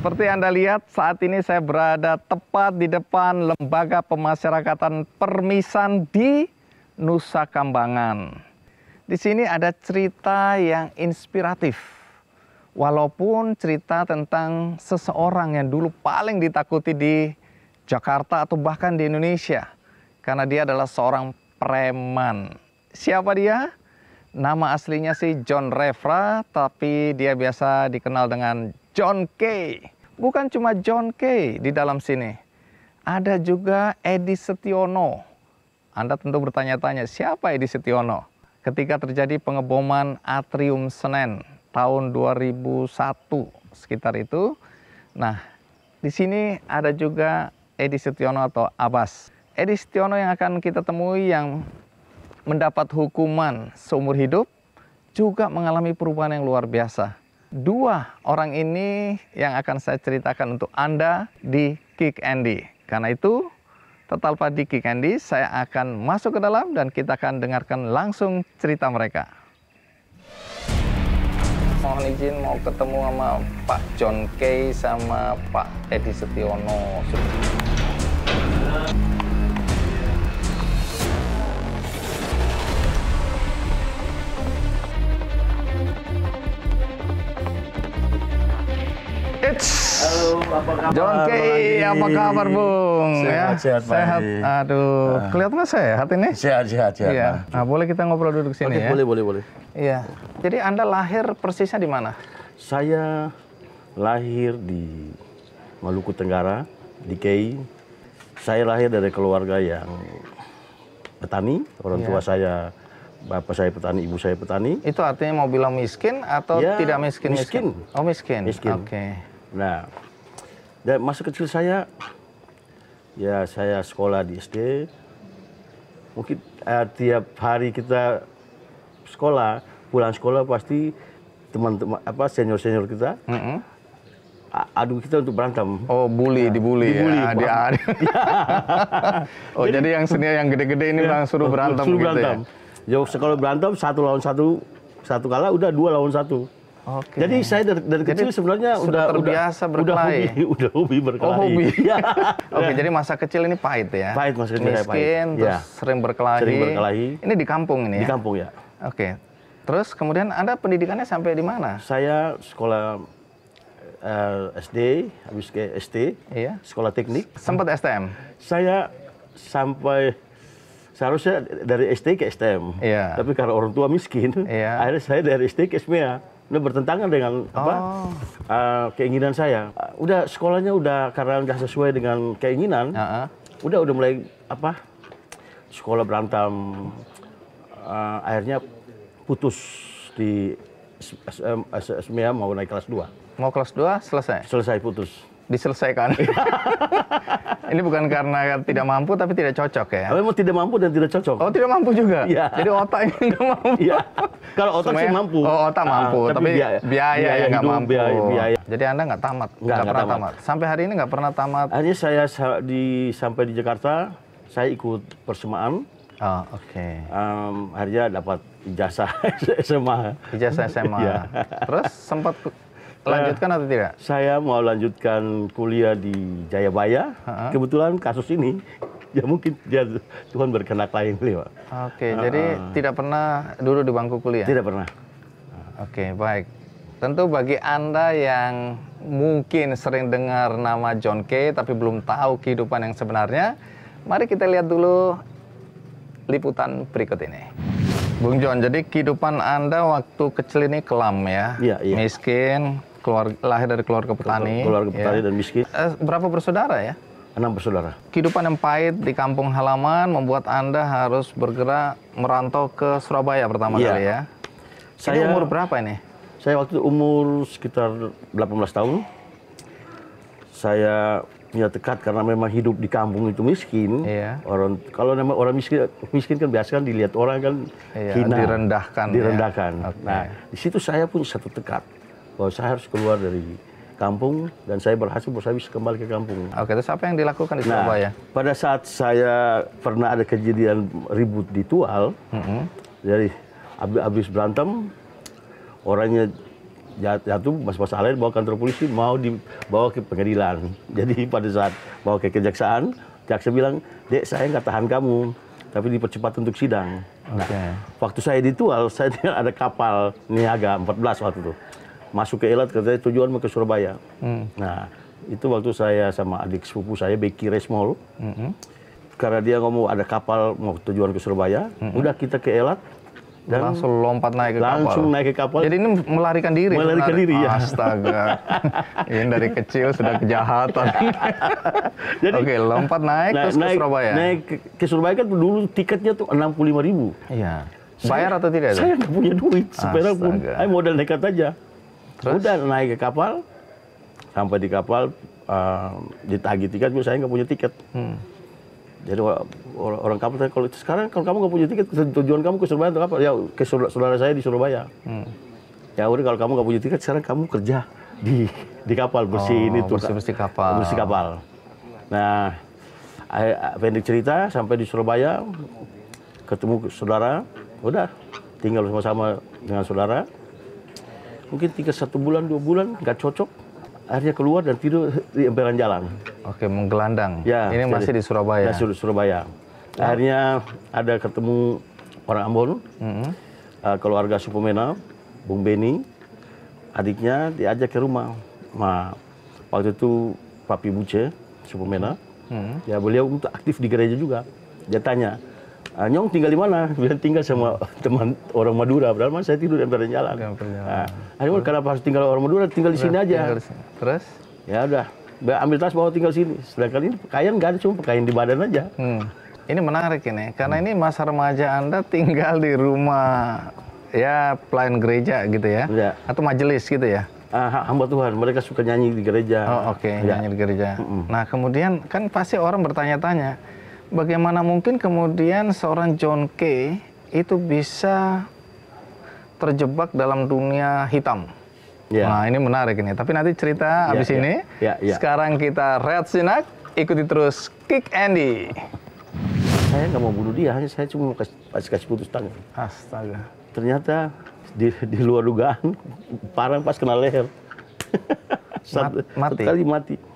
Seperti Anda lihat, saat ini saya berada tepat di depan Lembaga Pemasyarakatan Permisan di Nusa Kambangan. Di sini ada cerita yang inspiratif. Walaupun cerita tentang seseorang yang dulu paling ditakuti di Jakarta atau bahkan di Indonesia. Karena dia adalah seorang preman. Siapa dia? Nama aslinya sih John Refra, tapi dia biasa dikenal dengan John K. Bukan cuma John K di dalam sini. Ada juga Edi Setiono. Anda tentu bertanya-tanya, siapa Edi Setiono? Ketika terjadi pengeboman Atrium Senen tahun 2001 sekitar itu. Nah, di sini ada juga Edi Setiono atau Abbas. Edi Setiono yang akan kita temui yang mendapat hukuman seumur hidup juga mengalami perubahan yang luar biasa. Dua orang ini yang akan saya ceritakan untuk Anda di Kick Andy. Karena itu, Total Padi Kick Andy, saya akan masuk ke dalam dan kita akan dengarkan langsung cerita mereka. Mohon izin mau ketemu sama Pak John Kay sama Pak Edi Setiono. Eits. Halo, apa kabar? John K, apa kabar, Bung? Sehat, ya? sehat, Pak. Sehat. Aduh, nah. kelihatannya sehat ini. Sehat, sehat, sehat. Ya. Nah, boleh kita ngobrol duduk sini Oke, ya? boleh, boleh, boleh. Iya. Jadi Anda lahir persisnya di mana? Saya lahir di Maluku Tenggara, di KI. Saya lahir dari keluarga yang petani, orang ya. tua iya. saya bapak saya petani, ibu saya petani. Itu artinya mau bilang miskin atau ya, tidak miskin? Miskin. miskin. Oh miskin. Miskin. Oke. Okay. Nah, dan masa kecil saya, ya saya sekolah di SD, mungkin eh, tiap hari kita sekolah, pulang sekolah pasti teman-teman apa senior-senior kita mm -hmm. Aduh kita untuk berantem. Oh, bully, nah, dibully, ya? dibully ya. Di oh, jadi, jadi yang senior yang gede-gede ini ya, suruh berantem suruh gitu berantem. ya. Jauh sekolah berantem satu lawan satu, satu kalah udah dua lawan satu. Okay. Jadi saya dari, dari jadi, kecil sebenarnya sudah udah terbiasa udah, berkelahi. Udah hobi, ya? udah hobi berkelahi. Oh, hobi. ya. Oke, okay, jadi masa kecil ini pahit ya. Pahit masa kecil Miskin, pahit. Ya. terus ya. sering berkelahi. Sering berkelahi. Ini di kampung ini ya. Di kampung ya. Oke. Okay. Terus kemudian Anda pendidikannya sampai di mana? Saya sekolah uh, eh, SD, habis ke ST. Iya. Sekolah teknik. Sempat STM. Saya sampai seharusnya dari ST ke STM. Iya. Tapi karena orang tua miskin, iya. akhirnya saya dari ST ke SMA ini bertentangan dengan oh. apa uh, eh, keinginan saya. Uh, udah sekolahnya udah karena nggak sesuai dengan keinginan. Uh -huh. Udah udah mulai apa sekolah berantem. Uh, akhirnya putus di SMA mau naik kelas 2. Mau kelas 2 selesai? Selesai putus diselesaikan. ini bukan karena tidak mampu tapi tidak cocok ya. Oh, tidak mampu dan tidak cocok. Oh, tidak mampu juga. Ya. Jadi otak ini enggak mampu. Ya. Kalau otak Semuanya, sih mampu. Oh, otak ah, mampu, uh, tapi, tapi biaya, biaya, biaya yang nggak mampu. Biaya, biaya. Jadi Anda enggak tamat, enggak pernah tamat. tamat. Sampai hari ini enggak pernah tamat. Hanya saya di sampai di Jakarta, saya ikut persemaan. Oh, oke. Okay. Um, harinya dapat ijazah SMA. Ijazah SMA. ya. Terus sempat Lanjutkan atau tidak? Saya mau lanjutkan kuliah di Jayabaya. Ha Kebetulan kasus ini ya mungkin dia Tuhan berkenak lain beliau. Oke, uh, jadi tidak pernah dulu di bangku kuliah. Tidak pernah. Oke, baik. Tentu bagi Anda yang mungkin sering dengar nama John Kay tapi belum tahu kehidupan yang sebenarnya, mari kita lihat dulu liputan berikut ini. Bung John, jadi kehidupan Anda waktu kecil ini kelam ya? Iya, iya. Miskin, keluar lahir dari keluarga petani. Keluarga petani ya. dan miskin. Eh, berapa bersaudara ya? Enam bersaudara. Kehidupan yang pahit di kampung halaman membuat Anda harus bergerak merantau ke Surabaya pertama ya. kali ya. Saya ini umur berapa ini? Saya waktu itu umur sekitar 18 tahun. Saya punya tekad karena memang hidup di kampung itu miskin. Iya. Orang kalau memang orang miskin miskin kan biasa kan dilihat orang kan iya, hina, direndahkan. Ya. Direndahkan. Ya. Okay. Nah, di situ saya pun satu tekad bahwa saya harus keluar dari kampung dan saya berhasil bahwa saya bisa kembali ke kampung. Oke, terus apa yang dilakukan di nah, Surabaya? Nah, pada saat saya pernah ada kejadian ribut di Tual, mm -hmm. habis berantem, orangnya jatuh mas-mas alain bawa kantor polisi mau dibawa ke pengadilan. Jadi pada saat bawa ke kejaksaan, jaksa bilang, dek saya nggak tahan kamu, tapi dipercepat untuk sidang. Nah, waktu saya di Tual, saya ada kapal niaga 14 waktu itu masuk ke Elat katanya tujuan mau ke Surabaya. Hmm. Nah, itu waktu saya sama adik sepupu saya Becky Resmol. Hmm. Karena dia ngomong ada kapal mau tujuan ke Surabaya, hmm. udah kita ke Elat dan langsung lompat naik ke kapal. Langsung naik ke kapal. Jadi ini melarikan diri. Melarikan diri ya. Astaga. ini dari kecil sudah kejahatan. Jadi Oke, lompat naik, nah, naik terus naik, ke Surabaya. Naik ke, Surabaya kan dulu tiketnya tuh 65 ribu. Iya. Bayar atau tidak? Saya nggak punya duit, sepeda pun. Saya modal nekat aja. Terus? Udah naik ke kapal, sampai di kapal uh, eh, ditagi tiket, saya nggak punya tiket. Hmm. Jadi orang, orang kapal saya kalau sekarang kalau kamu nggak punya tiket tujuan kamu ke Surabaya atau apa? Ya ke saudara saya di Surabaya. Hmm. Ya udah kalau kamu nggak punya tiket sekarang kamu kerja di di kapal bersih oh, tuh bersih bersih kapal. Bersih kapal. Nah, pendek cerita sampai di Surabaya ketemu saudara, udah tinggal sama-sama dengan saudara mungkin tinggal satu bulan dua bulan nggak cocok akhirnya keluar dan tidur di emperan jalan. Oke, menggelandang. Ya, ini jadi, masih di Surabaya. ya Sur Surabaya. oh. Akhirnya ada ketemu orang Ambon, mm -hmm. uh, keluarga Supomena, Bung Beni, adiknya diajak ke rumah. Ma, waktu itu Papi Buce, Supomena, mm -hmm. ya beliau untuk aktif di gereja juga. Dia tanya, Ah, Nyong tinggal di mana? Bilang tinggal sama teman orang Madura. Padahal mana? saya tidur di emperan jalan. Nah, akhirnya kenapa harus tinggal orang Madura? Tinggal di sini aja. Terus? Ya udah, ambil tas bawa tinggal sini. Sedangkan ini pakaian nggak ada, cuma pakaian di badan aja. Hmm. Ini menarik ini, karena ini masa remaja Anda tinggal di rumah ya pelayan gereja gitu ya, ya. atau majelis gitu ya. Ah, hamba Tuhan, mereka suka nyanyi di gereja. Oh oke, okay. ya. nyanyi di gereja. Mm -mm. Nah kemudian kan pasti orang bertanya-tanya, bagaimana mungkin kemudian seorang John Kay itu bisa terjebak dalam dunia hitam? Yeah. Nah ini menarik ini. Tapi nanti cerita yeah, abis yeah. ini. Yeah, yeah. Sekarang kita Red Sinak, ikuti terus Kick Andy. Saya nggak mau bunuh dia, saya cuma mau kasih, kasih putus tangan. Astaga. Ternyata di, di luar dugaan, parang pas kena leher. Satu, mati. Satu mati